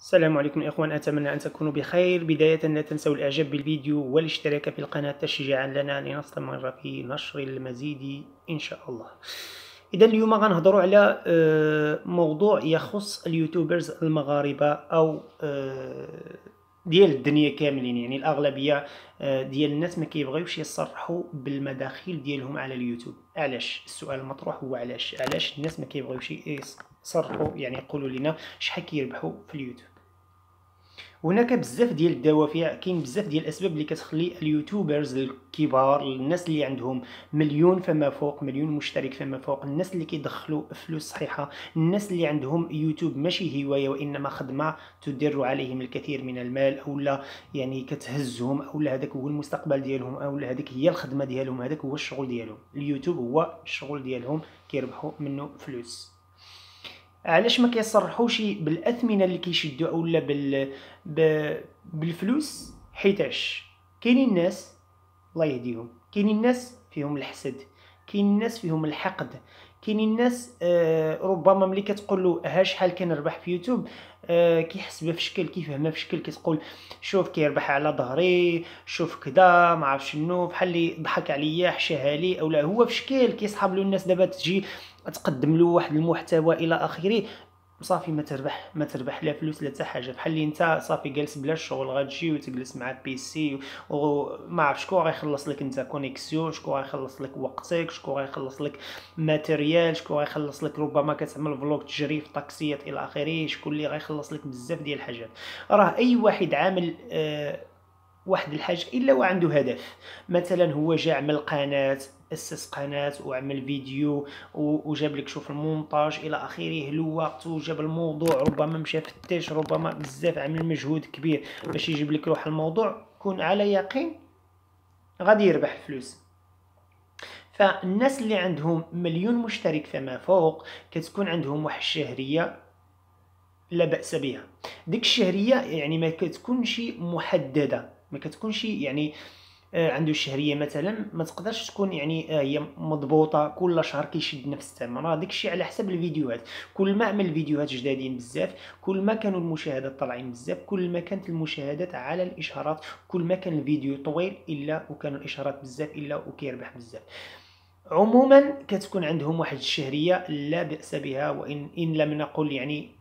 السلام عليكم الاخوان اتمنى ان تكونوا بخير بدايه لا تنسوا الاعجاب بالفيديو والاشتراك في القناه تشجيعا لنا لنستمر في نشر المزيد ان شاء الله اذا اليوم غنهضروا على آه، موضوع يخص اليوتيوبرز المغاربه او آه، ديال الدنيا كاملين يعني الاغلبيه آه، ديال الناس ما كيبغيوش يصرحوا بالمداخيل ديالهم على اليوتيوب علاش السؤال المطروح هو علاش علاش الناس ما كيبغيوش يصرحوا يعني يقولوا لنا شحال كيربحوا في اليوتيوب هناك بزاف ديال الدوافع كاين بزاف ديال الاسباب اللي كتخلي اليوتيوبرز الكبار الناس اللي عندهم مليون فما فوق مليون مشترك فما فوق الناس اللي كيدخلوا فلوس صحيحه الناس اللي عندهم يوتيوب ماشي هوايه وانما خدمه تدر عليهم الكثير من المال اولا يعني كتهزهم اولا هذاك هو المستقبل ديالهم اولا هذيك هي الخدمه ديالهم هذاك هو الشغل ديالهم اليوتيوب هو الشغل ديالهم كيربحوا منه فلوس علاش ما كيصرحوش بالاثمنه اللي كيشدوا اولا بال بالفلوس حيتاش كاينين الناس الله يهديهم كاينين الناس فيهم الحسد كاينين الناس فيهم الحقد كاينين الناس آه ربما ملي كتقول له ها شحال كنربح في يوتيوب آه بها في شكل كيفهمها في شكل كتقول شوف كيربح على ظهري شوف كدا ما عرف شنو بحال اللي ضحك عليا حشاها لي اولا هو في شكل كيصحاب له الناس دابا تجي تقدم له واحد المحتوى الى اخره صافي ما تربح ما تربح لا فلوس لا حتى حاجه بحال اللي انت صافي جالس بلا شغل غتجي وتجلس مع بيسي وما عرف شكون غيخلص لك انت كونيكسيون شكون غيخلص لك وقتك شكون غيخلص لك ماتيريال شكون غيخلص لك ربما كتعمل فلوق تجري في طاكسيات الى اخره شكون اللي غيخلص لك بزاف ديال الحاجات راه اي واحد عامل آه واحد الحاجه الا وعنده هدف مثلا هو جا عمل قناه اسس قناه وعمل فيديو وجاب لك شوف المونتاج الى اخره الوقت وجاب الموضوع ربما مشى فتش ربما بزاف عمل مجهود كبير باش يجيب لك روح الموضوع كون على يقين غادي يربح فلوس فالناس اللي عندهم مليون مشترك فما فوق كتكون عندهم واحد الشهريه لا باس بها ديك الشهريه يعني ما كتكونش محدده ما كتكونش يعني آه، عنده الشهريه مثلا ما تقدرش تكون يعني آه، هي مضبوطه كل شهر كيشد نفس الثمن راه داكشي على حسب الفيديوهات كل ما عمل فيديوهات جدادين بزاف كل ما كانوا المشاهدات طالعين بزاف كل ما كانت المشاهدات على الاشهارات كل ما كان الفيديو طويل الا وكانوا الاشهارات بزاف الا وكيربح بزاف عموما كتكون عندهم واحد الشهريه لا باس بها وان ان لم نقل يعني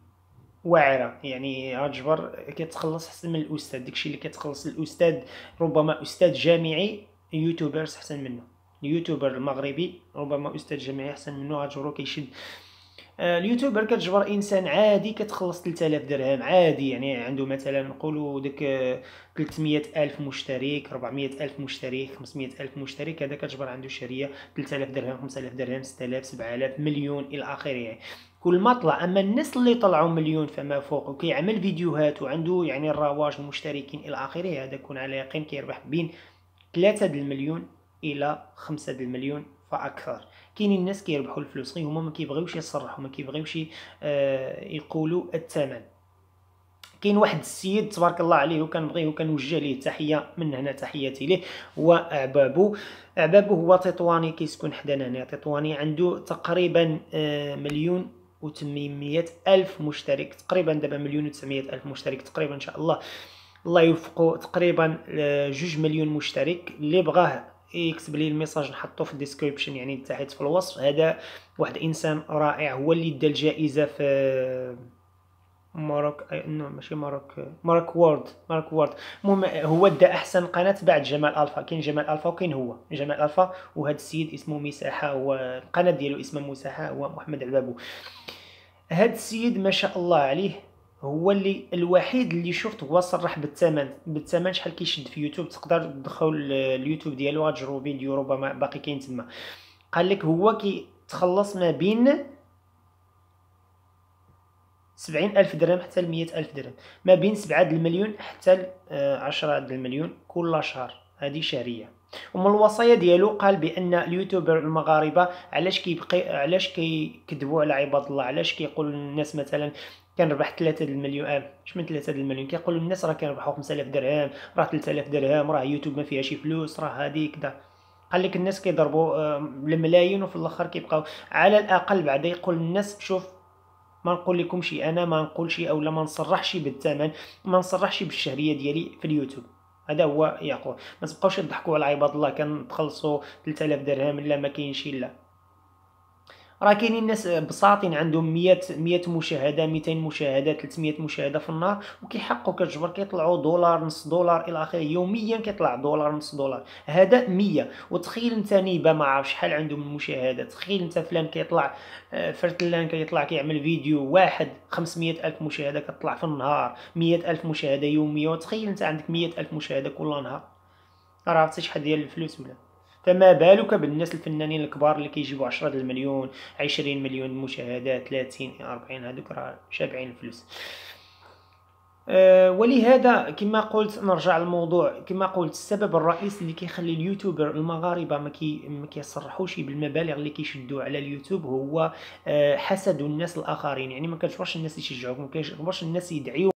واعره يعني اجبر كتخلص احسن من الاستاذ داكشي اللي كتخلص الاستاذ ربما استاذ جامعي يوتيوبر احسن منه اليوتيوبر المغربي ربما استاذ جامعي احسن منه اجبرو كيشد آه، اليوتيوبر كتجبر انسان عادي كتخلص 3000 درهم عادي يعني عنده مثلا نقولوا داك 300 الف مشترك 400 الف مشترك 500 الف مشترك هذا كتجبر عنده شهريه 3000 درهم 5000 درهم 6000 7000 مليون الى اخره يعني كل ما طلع اما الناس اللي طلعوا مليون فما فوق وكيعمل فيديوهات وعنده يعني الرواج المشتركين الى اخره هذا كون على يقين كيربح بين 3 المليون الى 5 المليون فاكثر كاينين الناس كيربحوا الفلوس غير هما ما كيبغيوش يصرحوا ما كيبغيوش آه، يقولوا الثمن كاين واحد السيد تبارك الله عليه وكنبغيه وكنوجه ليه تحيه من هنا تحياتي ليه هو عبابو عبابو هو تطواني كيسكن حدانا هنا تطواني عنده تقريبا آه، مليون و الف مشترك تقريبا دابا مليون و الف مشترك تقريبا ان شاء الله الله يوفقه تقريبا آه، جوج مليون مشترك اللي بغاه يكتب لي الميساج نحطو في الديسكريبشن يعني تحت في الوصف هذا واحد انسان رائع هو اللي دا الجائزه في آه، مارك اي نو ماشي مارك مارك وورد مارك وورد المهم هو دا احسن قناه بعد جمال الفا كاين جمال الفا وكاين هو جمال الفا وهذا السيد اسمه مساحه هو القناه ديالو اسمها مساحه هو محمد عبابو هذا السيد ما شاء الله عليه هو اللي الوحيد اللي شفت هو صرح بالثمن بالثمن شحال كيشد في يوتيوب تقدر تدخل اليوتيوب ديالو غتجربوا فيديو ربما باقي كاين تما قال لك هو كيتخلص ما بين سبعين ألف درهم حتى مية ألف درهم ما بين سبعة المليون حتى آه، عشرة المليون كل شهر هذه شهريه ومن الوصايا ديالو قال بان اليوتيوبر المغاربه علاش كيبقي علاش كيكذبوا على عباد الله علاش كيقولوا للناس مثلا كنربح 3 المليون آه، اش من 3 المليون كيقولوا للناس راه كنربحوا 5000 درهم راه 3000 درهم راه يوتيوب ما فيها شي فلوس راه هادي كذا قال لك الناس كيضربوا آه، الملايين وفي الاخر كيبقاو على الاقل بعدا يقول الناس شوف نقول لكم شي انا ما شي او لا ما نصرحش بالثمن ما نصرحش بالشهريه ديالي في اليوتيوب هذا هو يعقوب ما تبقاوش تضحكوا على عباد الله كنتخلصوا 3000 درهم لا ما كاينش لا راه كاينين ناس بساطين عندهم 100 100 مشاهده 200 مشاهده 300 مشاهده في النهار وكيحقوا كتجبر كيطلعوا دولار نص دولار الى اخره يوميا كيطلع دولار نص دولار هذا 100 وتخيل انت نيبا ما عارف شحال عنده من مشاهده تخيل انت فلان كيطلع آه، فرتلان كيطلع كيعمل فيديو واحد 500 الف مشاهده كتطلع في النهار 100 الف مشاهده يوميا وتخيل انت عندك 100 الف مشاهده كل نهار راه عرفتي شحال ديال الفلوس ولا فما بالك بالناس الفنانين الكبار اللي كيجيبوا 10 المليون 20 مليون مشاهدات 30 40 هذوك راه شابعين الفلوس آه، ولهذا كما قلت نرجع للموضوع كما قلت السبب الرئيسي اللي كيخلي اليوتيوبر المغاربه ما كي ما كيصرحوش بالمبالغ اللي كيشدوا على اليوتيوب هو آه، حسد الناس الاخرين يعني ما كتبغيش الناس يشجعوك ما كتبغيش الناس يدعيوك